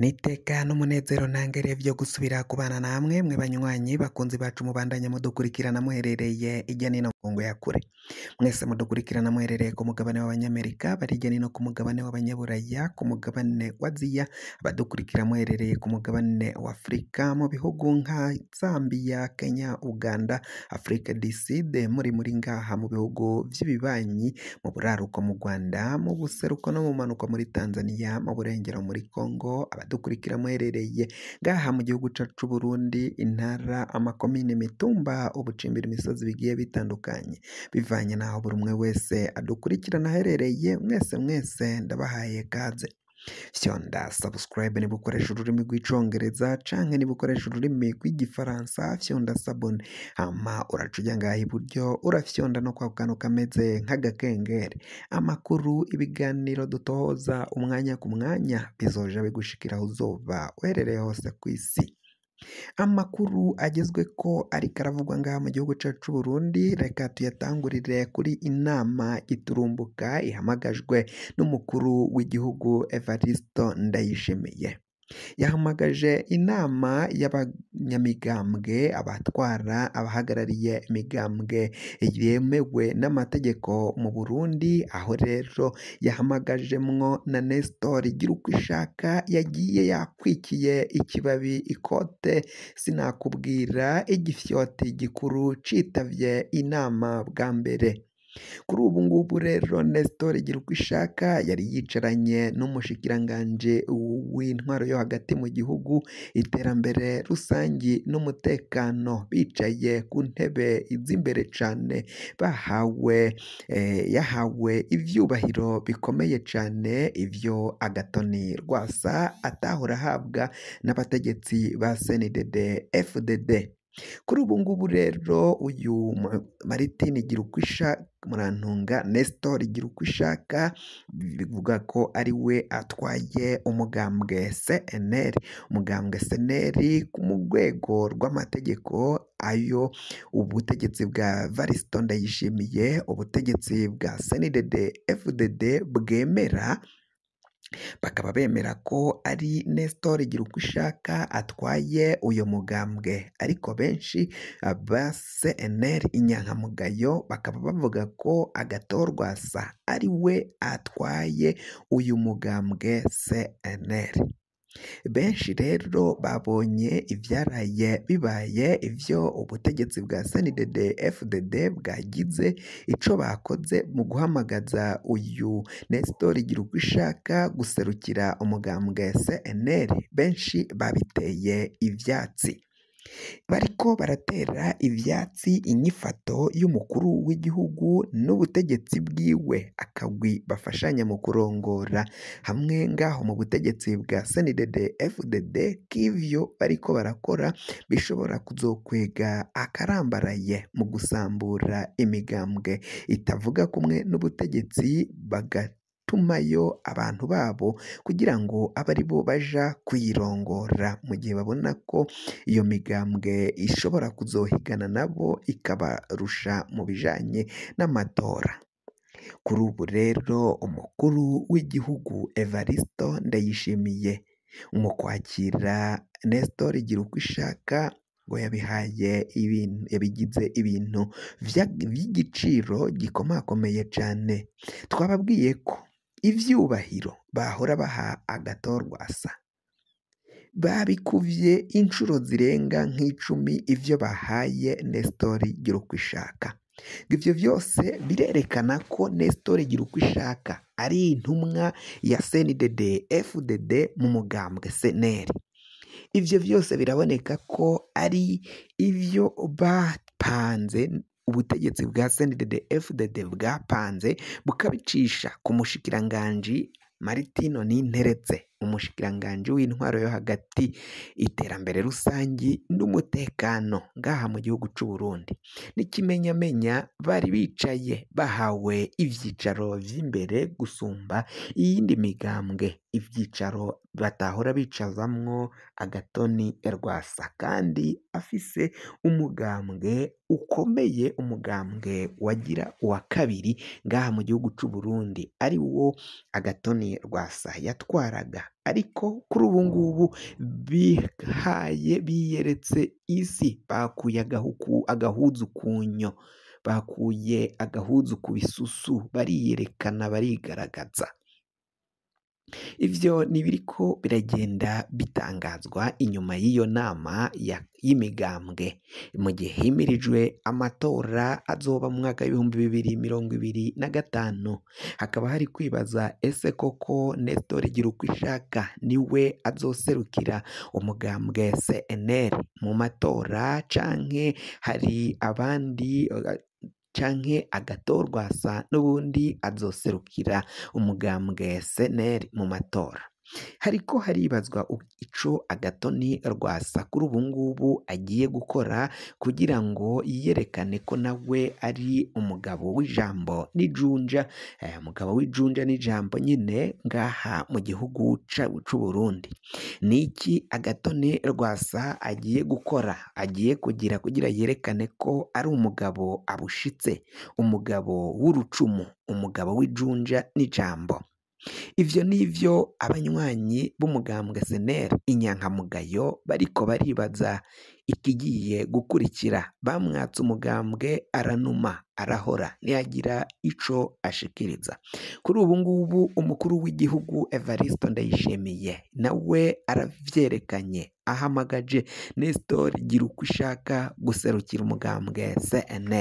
n'iteka n'umunezero ntangereye byo gusubira kubana namwe mwe banywanyi bakunzi bacu mubandanye mudukurikirana muherereye ijya n'ino mu nkungu ya kure mwese mudukurikirana muherereye ku mugabane w'abanyamerika bari ijya n'ino ku mugabane w'abanyaburaya ku mugabane wa ziya badukurikira muherereye ku mugabane wafurika mu bihugu nka zambia kenya uganda afurika diside muri muri ngaha mu bihugu by'ibibanyi mu buraruko mu rwanda mu buseruko no mu manuko muri tanzania mu burengero muri Congo kongo adukurikira amuherereye ngaha mu gihugu cyacu Burundi intara amakomine imitumba ubucimbira imisozi bigiye bitandukanye bivanye n'aho buri umwe wese adukurikirana aherereye mwese mwese ndabahaye kaze fyonda sabusikarayibe niba ukoresha ururimi rw'icyongereza cyangwa niba ukoresha ururimi rw'igifaransa fyonda sabuni ama uraca ujya ngaha iburyo urafyonda no kwa kantu kameze nk'agakengeri amakuru ibiganiro dutohoza umwanya ku mwanya bizoja bigushikiraho uzoba uherereye hose ku isi Amakuru agezweho ariko aravugwa ngaha mu gihugu cyacu cy'u Burundi, reka tuyatangurire kuri inama iturumbuka ihamagajwe n'umukuru w'igihugu Evariste Ndayishimiye. Yahamagaje inama y'abanyamigambwe, abatwara, abahagarariye imigambwe yemewe n'amategeko mu Burundi, aho rero yahamagajemwo na Nestor ishaka yagiye yakwikiye ikibabi ikote sinakubwira, igifyoti gikuru citabye inama bwa mbere. Kuri ubu ngubu rero Nestor igira uko ishaka yari yicaranye n’umushikiranganje w'intwaro yo hagati mu gihugu, iterambere rusange n'umutekano, bicaye ku ntebe z'imbere cyane bahawe eh, yahawe ibyubahiro bikomeye cyane, ibyo Agatoni Rwasa atahora ahabwa n'abategetsi ba senidede, FDD. Kuri ubu ngubu rero uyu Martin Murantunga Nestor uko ishaka bivuga ko ari we atwaye umugambwe CNL, umugambwe CNL mu rwego rw'amategeko ayo ubutegetsi bwa Varisito Ndayishimiye, ubutegetsi bwa SNDD FDD bwemera. bakaba bemera ko ari Nestor Girubwishaka atwaye uyu mugambwe ariko benshi ba CNL inyankamugayo bakaba bavuga ko Agathon ari we atwaye uyu mugambwe CNL. Benshi rero babonye ibyaraye bibaye ibyo ubutegetsi bwa SNDD FDD bwagize ico bakoze mu guhamagaza uyu Nestor ishaka guserukira umugambwe CNL benshi babiteye ibyatsi bariko baratera ivyatsi inyifato y'umukuru w'igihugu n'ubutegetsi bwiwe akagwi bafashanya mu kurongora hamwe ngaho mu butegetsi bwa sndd fdd k'ivyo bariko barakora bishobora kuzokwega akarambaraye mu gusambura imigambwe itavuga kumwe n'ubutegetsi bagati gutumayo abantu babo kugira ngo abe ari bo bajya kuyirongora mu gihe babona ko iyo migambwe ishobora kuzohigana nabo ikabarusha mu bijanye n'amatora. Kuri ubu rero umukuru w'igihugu Evaristo Ndayishimiye mu kwakira Nestor ishaka ngo yabihaye yabigize ibintu by'igiciro gikomakomeye cyane. Twababwiye ko ibyubahiro bahora baha agatorwasa babikubye inshuro zirenga nk'icumi ibyo bahaye Nesitori Girukwishaka ibyo byose birerekana ko Nesitori Girukwishaka ari intumwa ya CNDD FDD mu mugambwe SNL ibyo byose biraboneka ko ari ibyo bapanze ubutegetsi bwa cndddfdd bwapanze bukabicisha ku mushikiranganji Martin Ninteretse umushikiranganji w'intwaro yo hagati, iterambere rusange n'umutekano ngaha mu gihugu c'u Burundi. N'ikimenyamenya bari bicaye bahawe ibyicaro by'imbere gusumba iyindi migambwe, ibyicaro batahora bicazamwo agatoni erwasa kandi afise umugambwe ukomeye, umugambwe wagira uwa kabiri ngaha mu gihugu cyu Burundi ari wo agatoni rwasa yatwaraga ariko kuri ubu ngubu bihaye biyeretse isi bakuye agahuzu ku nnyo, bakuye agahuzu ku bisusu, bariyerekana barigaragaza. Ibyo ni ibiriko biragenda bitangazwa inyuma y'iyo nama y'imigambwe mu gihe himirijwe amatora azoba mu mwaka w'ibihumbi bibiri mirongo ibiri na gatanu, hakaba hari kwibaza ese koko Nestor Girukishaka ni we azoserukira umugambwe CNL mu matora canke hari abandi canke agatorwa n'ubundi azoserukira umugambwe seneri mu matora Ariko haribazwa ico Agatoni Rwasakura ubu ngubu agiye gukora kugira ngo yerekane ko nawe ari umugabo w'ijambo n'ijunja, eh, umugabo w'ijunja n'ijambo nyine ngaha mu gihugu c'u Burundi. Ni iki Agatoni Rwasa agiye gukora? Agiye kugira kugira yerekane ko ari umugabo abushitse, umugabo w'urucumu, umugabo w'ijunja n'ijambo. Ibyo ni byo abanywanyi b'umugambwe SNEL inyangamugayo bariko baribaza ikigiye gukurikira. Bamwatse umugambwe aranuma, arahora, ntiyagira ico ashikiriza. Kuri ubu ngubu umukuru w'igihugu Evariste Ndayishimiye nawe aravyerekanye. ahamagaje Nestor gira uko ushaka guserukira umugambwe CNL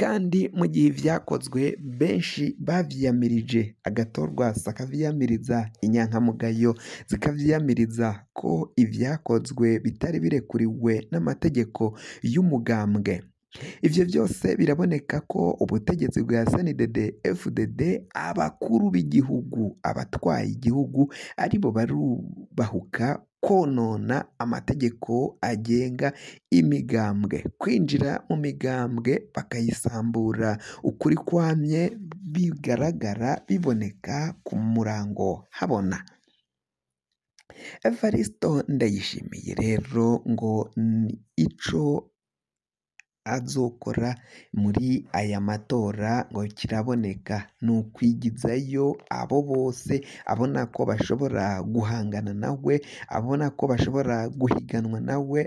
kandi mu gihe byakozwe benshi bavyiyamirije agatorwa zikavyiyamiriza inyankamugayo zikavyiyamiriza ko ibyakozwe bitari birekuriwe n'amategeko y'umugambwe Ibyo byose biraboneka ko ubutegetsi bwa SNDD FDD abakuru b'igihugu abatwaye igihugu aribo barubahuka konona amategeko agenga imigambwe, kwinjira mu migambwe bakayisambura ukuri kwamye bigaragara biboneka ku murango habona. Evaristo Ndayishimiye rero ngo ico azokora muri aya matora ngo kiraboneka ni ukwigizayo abo bose abona ko bashobora guhangana nawe abona ko bashobora guhiganwa nawe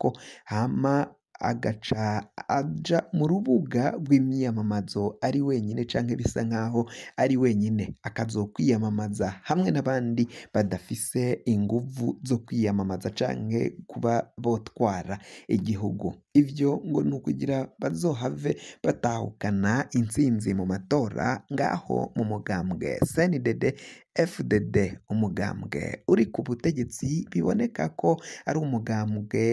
ko hama agaca aja mu rubuga rw'imyiyamamazo ari wenyine cyangwa bisa nk'aho ari wenyine, akazokwiyamamaza hamwe n'abandi badafise ingufu zo kwiyamamaza cyangwa kuba botwara igihugu, ibyo ngo ni ukugira bazohave batahukana intsinzi mu matora ngaho mu mugambwe senidede. FDD umugambwe uri ku butegetsi biboneka ko ari umugambwe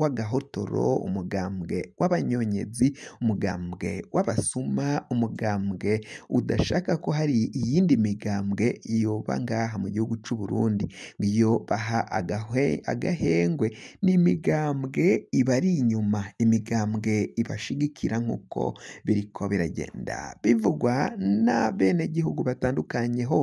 w'agahotoro, umugambwe w'abanyonyezi, umugambwe w'abasuma, umugambwe udashaka ko hari iyindi migambwe yoba ngaha mu gihugu cy'u Burundi, iyo baha agahengwe n'imigambwe ibari inyuma, imigambwe ibashigikira nk'uko biriko biragenda bivugwa n'abenegihugu batandukanye ho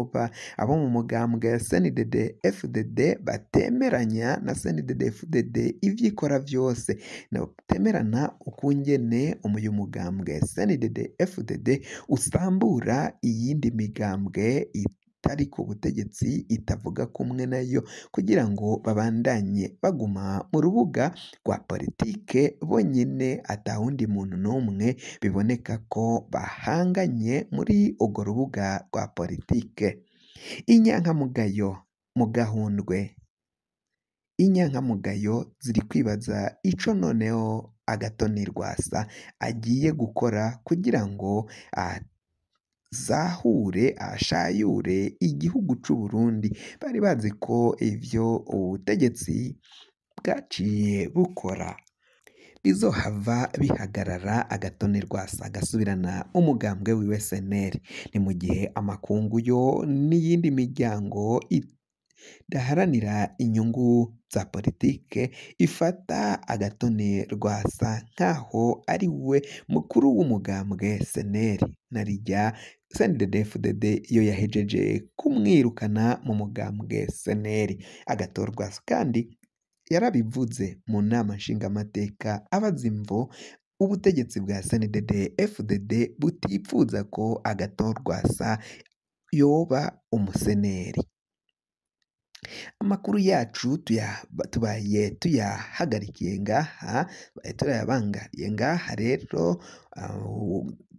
abo mu mugambwe sndd fdd batemeranya na sndd fdd ibyo ikora byose batemerana ukungene uyu mugambwe sndd fdd usambura iyindi migambwe itari ku butegetsi itavuga kumwe nayo kugira ngo babandanye baguma mu rubuga rwa politike bonyine ata wundi muntu n'umwe biboneka ko bahanganye muri urwo rubuga rwa politike. Inyankamugayo mu gahundwe, inyankamugayo ziri kwibaza ico noneho Agatoni Rwasa agiye gukora kugira ngo zahure ashayure igihugu cy’u Burundi bari bazi ko ibyo ubutegetsi bwaciye bukora bizohava bihagarara agatoni rwasa agasubirana umugambwe wiwe Seneri ni mu gihe amakungu yo n'iyindi miryango idaharanira inyungu za politike ifata agatoni rwasa nkaho ari we mukuru w'umugambwe SNL na rirya snddefudede yo yahejeje kumwirukana mu mugambwe seneri agatorwa kandi yarabivuze mu nama nshingamateka abaza imvo ubutegetsi bwa sndd fdd butipfuza ko agatorwa sa yoba umuseneri amakuru yacu tubaye tuyahagarikiye ngaha turayabangariye ngaha rero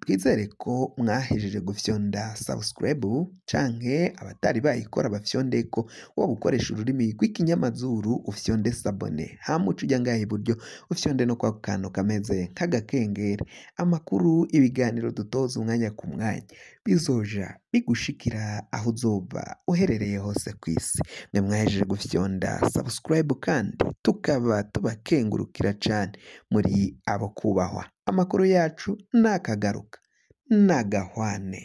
twizere ko mwahejeje gufyonda sabusikarayibu canke abatari bayikora bafyonde ko wowe ukoresha ururimi rw'ikinyamazuru ufyonde sabone hamuca ujya ngaha iburyo ufyonde no kwa kantu kameze nkagakengere amakuru ibiganiro dutoza umwanya ku mwanya bizoja bigushikira aho uzoba uherereye hose ku isi mwe mwahejeje gufyonda sabusikarayibu kandi tukaba tubakengurukira cane muri abo kubahwa amakuru yacu nakagaruka nagahwane